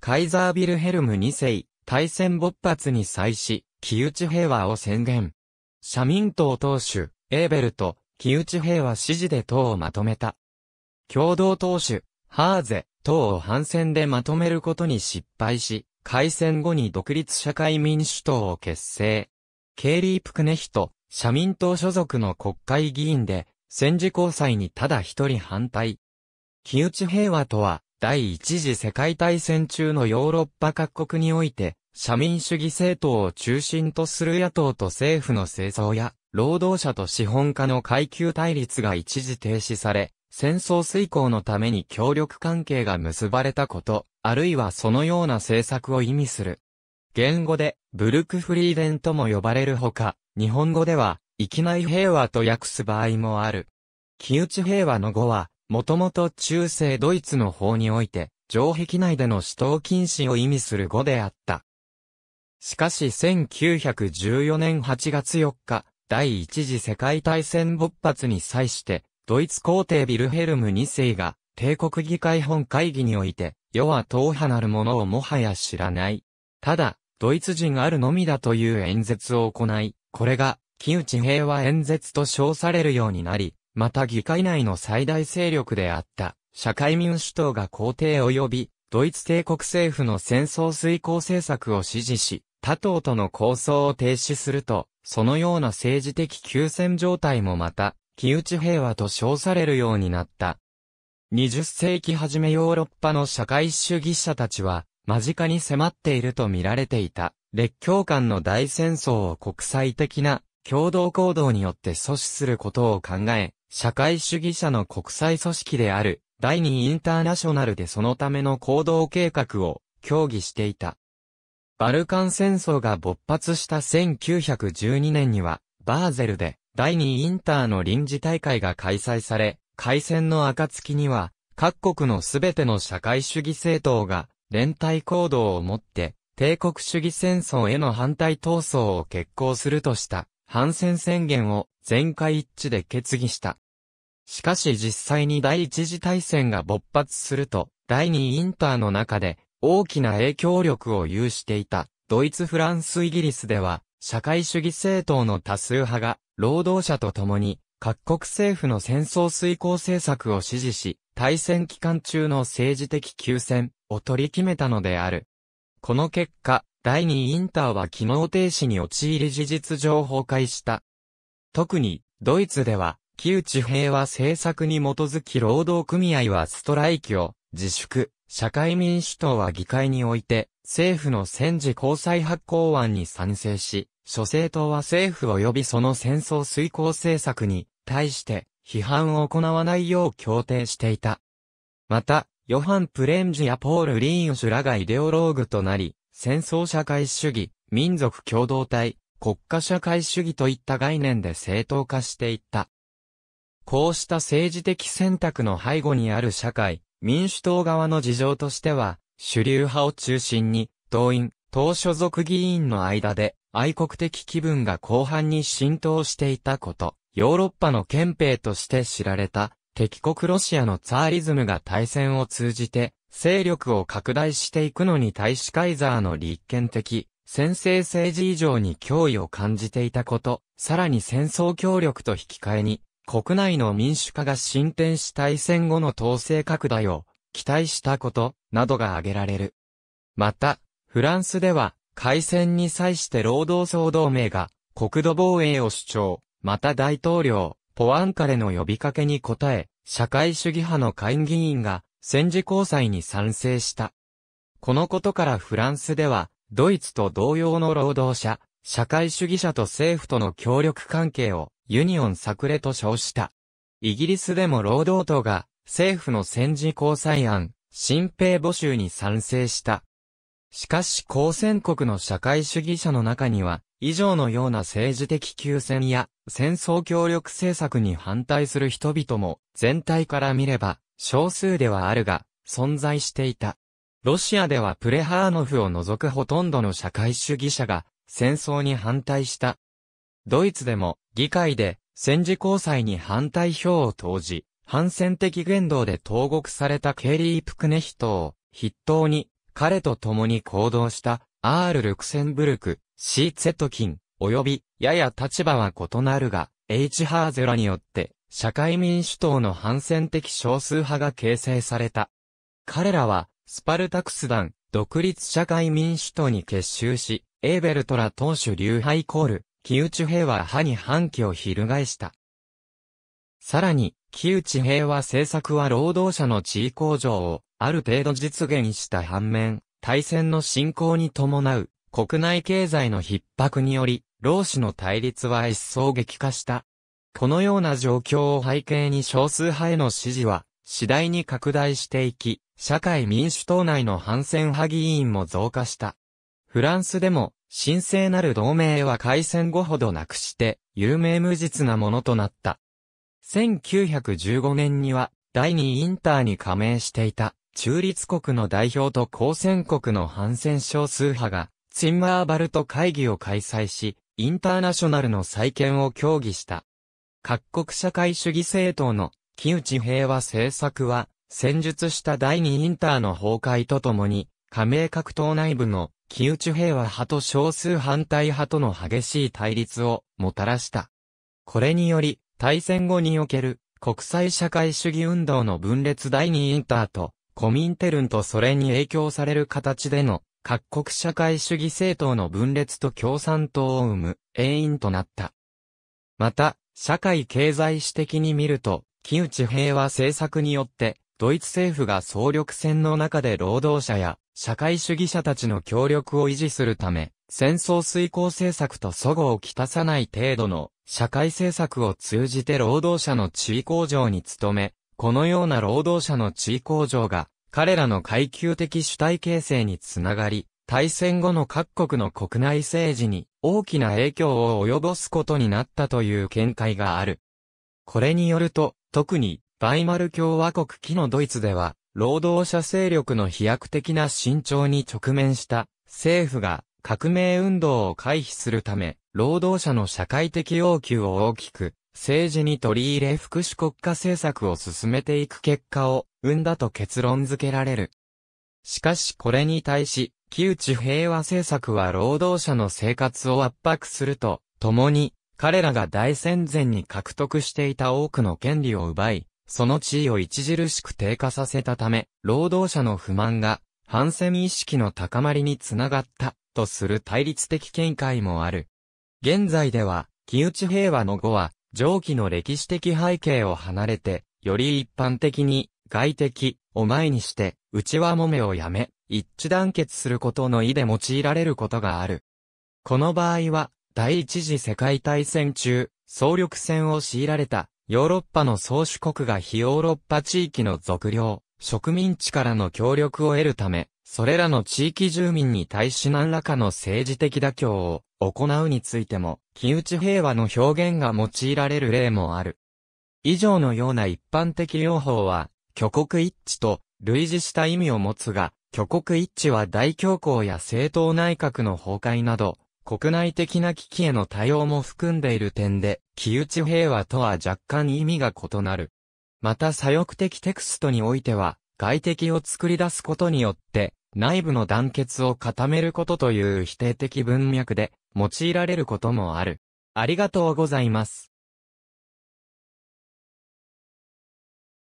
カイザービルヘルム2世、大戦勃発に際し、木内平和を宣言。社民党党首、エーベルと、木内平和支持で党をまとめた。共同党首、ハーゼ、党を反戦でまとめることに失敗し、開戦後に独立社会民主党を結成。ケイリー・プクネヒト、社民党所属の国会議員で、戦時交際にただ一人反対。木内平和とは、第一次世界大戦中のヨーロッパ各国において、社民主義政党を中心とする野党と政府の政争や、労働者と資本家の階級対立が一時停止され、戦争遂行のために協力関係が結ばれたこと、あるいはそのような政策を意味する。言語で、ブルクフリーデンとも呼ばれるほか、日本語では、域内平和と訳す場合もある。木内平和の語は、もともと中世ドイツの方において、城壁内での死闘禁止を意味する語であった。しかし1914年8月4日、第一次世界大戦勃発に際して、ドイツ皇帝ビルヘルム2世が、帝国議会本会議において、世は党派なるものをもはや知らない。ただ、ドイツ人あるのみだという演説を行い、これが、木内平和演説と称されるようになり、また議会内の最大勢力であった、社会民主党が皇帝及び、ドイツ帝国政府の戦争遂行政策を支持し、他党との構想を停止すると、そのような政治的休戦状態もまた、木内平和と称されるようになった。20世紀初めヨーロッパの社会主義者たちは、間近に迫っていると見られていた、列強間の大戦争を国際的な共同行動によって阻止することを考え、社会主義者の国際組織である、第二インターナショナルでそのための行動計画を協議していた。バルカン戦争が勃発した1912年には、バーゼルで第二インターの臨時大会が開催され、開戦の暁には、各国のすべての社会主義政党が連帯行動をもって、帝国主義戦争への反対闘争を決行するとした、反戦宣言を全会一致で決議した。しかし実際に第一次大戦が勃発すると、第二インターの中で大きな影響力を有していたドイツ・フランス・イギリスでは、社会主義政党の多数派が、労働者と共に、各国政府の戦争遂行政策を支持し、大戦期間中の政治的休戦を取り決めたのである。この結果、第二インターは機能停止に陥り事実上崩壊した。特に、ドイツでは、旧地平和政策に基づき労働組合はストライキを、自粛、社会民主党は議会において、政府の戦時交際発行案に賛成し、諸政党は政府及びその戦争遂行政策に対して批判を行わないよう協定していた。また、ヨハン・プレンジやポール・リーンシュらがイデオローグとなり、戦争社会主義、民族共同体、国家社会主義といった概念で正当化していった。こうした政治的選択の背後にある社会、民主党側の事情としては、主流派を中心に、党員、党所属議員の間で、愛国的気分が広範に浸透していたこと、ヨーロッパの憲兵として知られた、敵国ロシアのツァーリズムが対戦を通じて、勢力を拡大していくのに対しカイザーの立憲的、先制政治以上に脅威を感じていたこと、さらに戦争協力と引き換えに、国内の民主化が進展した戦後の統制拡大を期待したこと、などが挙げられる。また、フランスでは、開戦に際して労働総同盟が国土防衛を主張、また大統領、ポアンカレの呼びかけに応え、社会主義派の会議員が戦時交際に賛成した。このことからフランスでは、ドイツと同様の労働者、社会主義者と政府との協力関係をユニオン作例と称した。イギリスでも労働党が政府の戦時交際案、新兵募集に賛成した。しかし交戦国の社会主義者の中には、以上のような政治的休戦や戦争協力政策に反対する人々も全体から見れば少数ではあるが存在していた。ロシアではプレハーノフを除くほとんどの社会主義者が戦争に反対した。ドイツでも議会で戦時交際に反対票を投じ、反戦的言動で投獄されたケリー・プクネヒトを筆頭に彼と共に行動したアール・ルクセンブルク、シー・ツェトキン、及びやや立場は異なるが、H・ ハーゼラによって社会民主党の反戦的少数派が形成された。彼らはスパルタクス団、独立社会民主党に結集し、エーベルトラ党首流派イコール、木内平和派に反旗を翻した。さらに、木内平和政策は労働者の地位向上を、ある程度実現した反面、対戦の進行に伴う、国内経済の逼迫により、労使の対立は一層激化した。このような状況を背景に少数派への支持は、次第に拡大していき、社会民主党内の反戦派議員も増加した。フランスでも、神聖なる同盟は開戦後ほどなくして、有名無実なものとなった。1915年には、第2インターに加盟していた、中立国の代表と交戦国の反戦少数派が、ツインマーバルト会議を開催し、インターナショナルの再建を協議した。各国社会主義政党の木内平和政策は、戦術した第二インターの崩壊とともに、加盟各党内部の木内平和派と少数反対派との激しい対立をもたらした。これにより、大戦後における国際社会主義運動の分裂第二インターとコミンテルンとそれに影響される形での各国社会主義政党の分裂と共産党を生む永因となった。また、社会経済史的に見ると、木内平和政策によって、ドイツ政府が総力戦の中で労働者や社会主義者たちの協力を維持するため、戦争遂行政策と祖語をきたさない程度の社会政策を通じて労働者の地位向上に努め、このような労働者の地位向上が彼らの階級的主体形成につながり、大戦後の各国の国内政治に大きな影響を及ぼすことになったという見解がある。これによると、特に、バイマル共和国期のドイツでは、労働者勢力の飛躍的な伸長に直面した政府が革命運動を回避するため、労働者の社会的要求を大きく政治に取り入れ福祉国家政策を進めていく結果を生んだと結論付けられる。しかしこれに対し、旧地平和政策は労働者の生活を圧迫すると、共に彼らが大戦前に獲得していた多くの権利を奪い、その地位を著しく低下させたため、労働者の不満が、反戦意識の高まりにつながった、とする対立的見解もある。現在では、木内平和の後は、上記の歴史的背景を離れて、より一般的に、外敵を前にして、内輪もめをやめ、一致団結することの意で用いられることがある。この場合は、第一次世界大戦中、総力戦を強いられた、ヨーロッパの宗主国が非ヨーロッパ地域の属領、植民地からの協力を得るため、それらの地域住民に対し何らかの政治的妥協を行うについても、打内平和の表現が用いられる例もある。以上のような一般的用法は、挙国一致と類似した意味を持つが、挙国一致は大恐慌や政党内閣の崩壊など、国内的な危機への対応も含んでいる点で、木内平和とは若干意味が異なる。また左翼的テクストにおいては、外敵を作り出すことによって、内部の団結を固めることという否定的文脈で、用いられることもある。ありがとうございます。